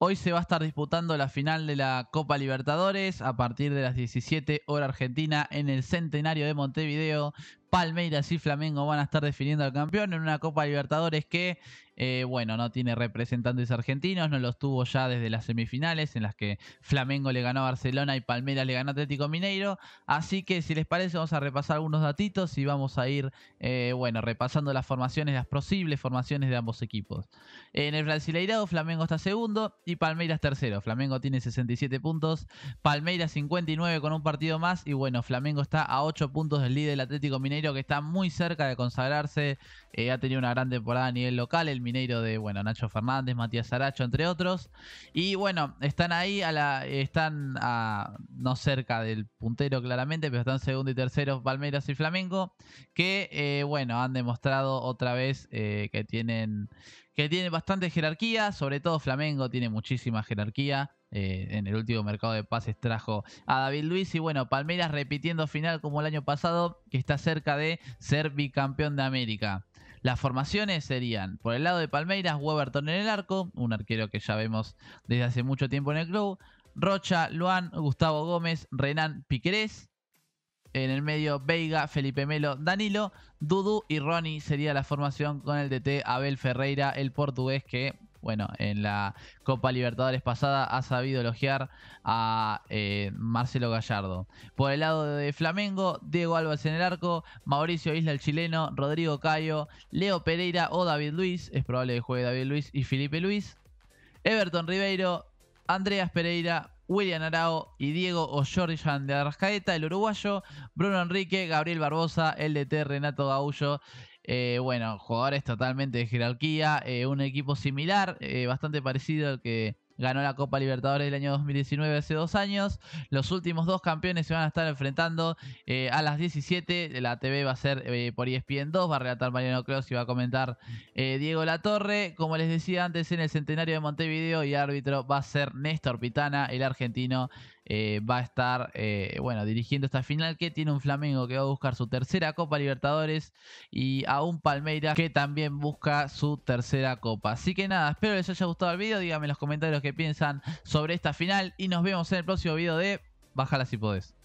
Hoy se va a estar disputando la final de la Copa Libertadores a partir de las 17 horas argentina en el Centenario de Montevideo Palmeiras y Flamengo van a estar definiendo al campeón en una Copa Libertadores que, eh, bueno, no tiene representantes argentinos, no los tuvo ya desde las semifinales en las que Flamengo le ganó a Barcelona y Palmeiras le ganó a Atlético Mineiro. Así que si les parece vamos a repasar algunos datitos y vamos a ir, eh, bueno, repasando las formaciones, las posibles formaciones de ambos equipos. En el Brasileirado Flamengo está segundo y Palmeiras tercero. Flamengo tiene 67 puntos, Palmeiras 59 con un partido más y bueno, Flamengo está a 8 puntos del líder del Atlético Mineiro que está muy cerca de consagrarse. Eh, ha tenido una gran temporada a nivel local. El minero de, bueno, Nacho Fernández, Matías Aracho, entre otros. Y bueno, están ahí, están no cerca del puntero claramente, pero están segundo y tercero Palmeiras y Flamengo. Que, eh, bueno, han demostrado otra vez eh, que tienen que tiene bastante jerarquía, sobre todo Flamengo tiene muchísima jerarquía. Eh, en el último mercado de pases trajo a David Luis y bueno, Palmeiras repitiendo final como el año pasado, que está cerca de ser bicampeón de América. Las formaciones serían, por el lado de Palmeiras, Weberton en el arco, un arquero que ya vemos desde hace mucho tiempo en el club, Rocha, Luan, Gustavo Gómez, Renan Piquerés, en el medio, Veiga, Felipe Melo, Danilo, Dudu y Ronnie sería la formación con el DT Abel Ferreira, el portugués que, bueno, en la Copa Libertadores pasada ha sabido elogiar a eh, Marcelo Gallardo. Por el lado de Flamengo, Diego Álvarez en el arco, Mauricio Isla el chileno, Rodrigo Cayo, Leo Pereira o David Luis, es probable que juegue David Luis y Felipe Luis, Everton Ribeiro, Andreas Pereira, William Arao y Diego Oyorjan de Arrascaeta, el uruguayo, Bruno Enrique, Gabriel Barbosa, el Renato Gaullo eh, bueno, jugadores totalmente de jerarquía, eh, un equipo similar, eh, bastante parecido al que ganó la Copa Libertadores del año 2019 hace dos años. Los últimos dos campeones se van a estar enfrentando a las 17. La TV va a ser por ESPN 2, va a relatar Mariano Cross y va a comentar Diego Latorre. Como les decía antes, en el centenario de Montevideo y árbitro va a ser Néstor Pitana, el argentino eh, va a estar eh, bueno, dirigiendo esta final que tiene un Flamengo que va a buscar su tercera Copa Libertadores y a un Palmeiras que también busca su tercera Copa. Así que nada, espero les haya gustado el video, díganme en los comentarios que piensan sobre esta final y nos vemos en el próximo video de Bájala si podés.